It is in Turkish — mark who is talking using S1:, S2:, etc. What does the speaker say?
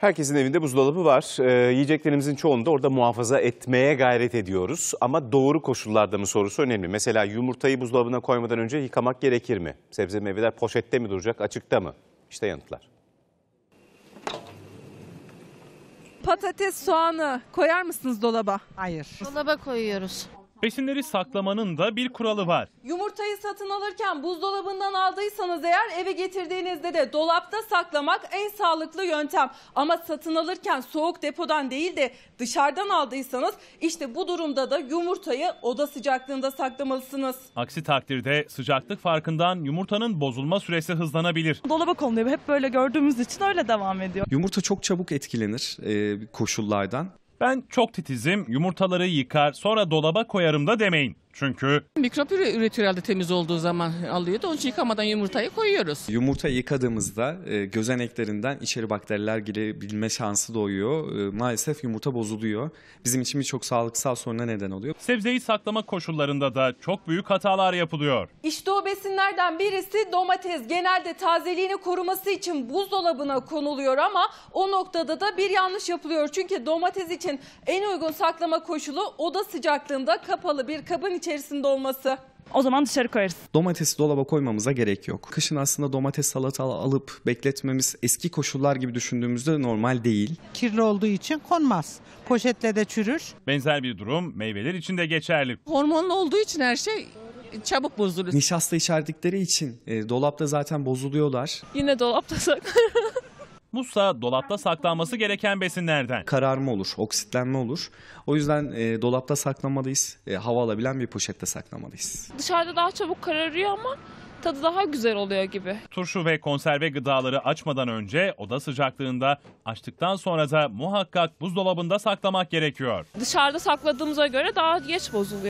S1: Herkesin evinde buzdolabı var. Ee, yiyeceklerimizin çoğunu da orada muhafaza etmeye gayret ediyoruz. Ama doğru koşullarda mı sorusu önemli. Mesela yumurtayı buzdolabına koymadan önce yıkamak gerekir mi? Sebze meyveler poşette mi duracak, açıkta mı? İşte yanıtlar.
S2: Patates, soğanı koyar mısınız dolaba? Hayır. Dolaba koyuyoruz.
S3: Besinleri saklamanın da bir kuralı var.
S2: Yumurtayı satın alırken buzdolabından aldıysanız eğer eve getirdiğinizde de dolapta saklamak en sağlıklı yöntem. Ama satın alırken soğuk depodan değil de dışarıdan aldıysanız işte bu durumda da yumurtayı oda sıcaklığında saklamalısınız.
S3: Aksi takdirde sıcaklık farkından yumurtanın bozulma süresi hızlanabilir.
S2: Dolaba konuluyor. Hep böyle gördüğümüz için öyle devam ediyor.
S1: Yumurta çok çabuk etkilenir e, koşullardan. Ben çok titizim, yumurtaları yıkar, sonra dolaba koyarım da demeyin. Çünkü
S2: Mikrop üretiyor herhalde temiz olduğu zaman alıyor da onun için yıkamadan yumurtayı koyuyoruz.
S1: Yumurta yıkadığımızda e, gözeneklerinden içeri bakteriler girebilme şansı doğuyor. E, maalesef yumurta bozuluyor. Bizim için birçok sağlıksal soruna neden oluyor. sebzeyi saklama koşullarında da çok büyük hatalar yapılıyor. İşte
S2: o besinlerden birisi domates. Genelde tazeliğini koruması için buzdolabına konuluyor ama o noktada da bir yanlış yapılıyor. Çünkü domates için en uygun saklama koşulu oda sıcaklığında kapalı bir kabın içerisinde olması. O zaman dışarı koyarız.
S1: Domatesi dolaba koymamıza gerek yok. Kışın aslında domates salatalı alıp bekletmemiz eski koşullar gibi düşündüğümüzde normal değil.
S2: Kirli olduğu için konmaz. Poşetle de çürür.
S1: Benzer bir durum meyveler için de geçerli.
S2: Hormonlu olduğu için her şey çabuk bozulur.
S1: Nişasta içerdikleri için e, dolapta zaten bozuluyorlar.
S2: Yine dolapta saklarım.
S1: Musa dolapta saklanması gereken besinlerden. Kararma olur, oksitlenme olur. O yüzden e, dolapta saklamalıyız. E, hava alabilen bir poşette saklamalıyız.
S2: Dışarıda daha çabuk kararıyor ama tadı daha güzel oluyor gibi.
S1: Turşu ve konserve
S3: gıdaları açmadan önce oda sıcaklığında, açtıktan sonra da muhakkak buzdolabında saklamak gerekiyor.
S2: Dışarıda sakladığımıza göre daha geç bozuluyor.